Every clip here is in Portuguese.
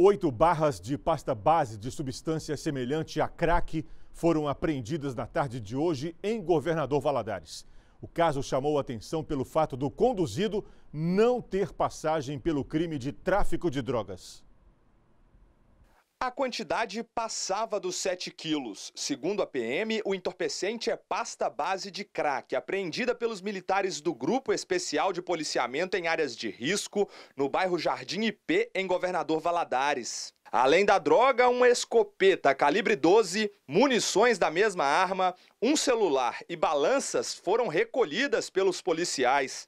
Oito barras de pasta base de substância semelhante a crack foram apreendidas na tarde de hoje em Governador Valadares. O caso chamou atenção pelo fato do conduzido não ter passagem pelo crime de tráfico de drogas. A quantidade passava dos 7 quilos. Segundo a PM, o entorpecente é pasta base de crack, apreendida pelos militares do Grupo Especial de Policiamento em Áreas de Risco, no bairro Jardim IP, em Governador Valadares. Além da droga, uma escopeta calibre 12, munições da mesma arma, um celular e balanças foram recolhidas pelos policiais.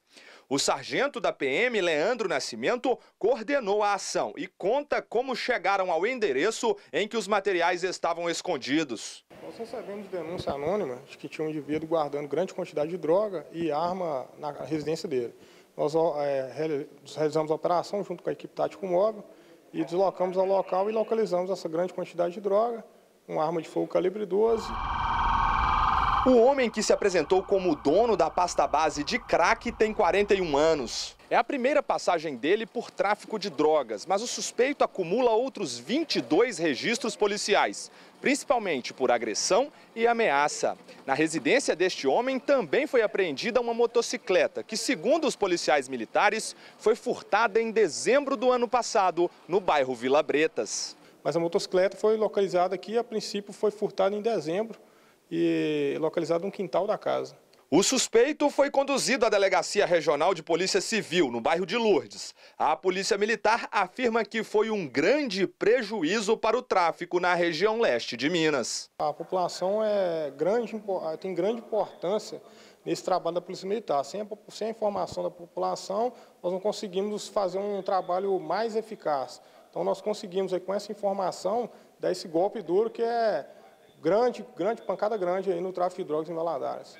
O sargento da PM, Leandro Nascimento, coordenou a ação e conta como chegaram ao endereço em que os materiais estavam escondidos. Nós recebemos denúncia anônima de que tinha um indivíduo guardando grande quantidade de droga e arma na residência dele. Nós é, realizamos a operação junto com a equipe tático móvel e deslocamos ao local e localizamos essa grande quantidade de droga, uma arma de fogo calibre 12. O homem que se apresentou como dono da pasta base de crack tem 41 anos. É a primeira passagem dele por tráfico de drogas, mas o suspeito acumula outros 22 registros policiais, principalmente por agressão e ameaça. Na residência deste homem também foi apreendida uma motocicleta, que, segundo os policiais militares, foi furtada em dezembro do ano passado, no bairro Vila Bretas. Mas a motocicleta foi localizada aqui, a princípio foi furtada em dezembro e localizado no quintal da casa. O suspeito foi conduzido à Delegacia Regional de Polícia Civil, no bairro de Lourdes. A Polícia Militar afirma que foi um grande prejuízo para o tráfico na região leste de Minas. A população é grande, tem grande importância nesse trabalho da Polícia Militar. Sem a, sem a informação da população, nós não conseguimos fazer um trabalho mais eficaz. Então, nós conseguimos, aí, com essa informação, dar esse golpe duro que é grande, grande, pancada grande aí no tráfico de drogas em Valadares.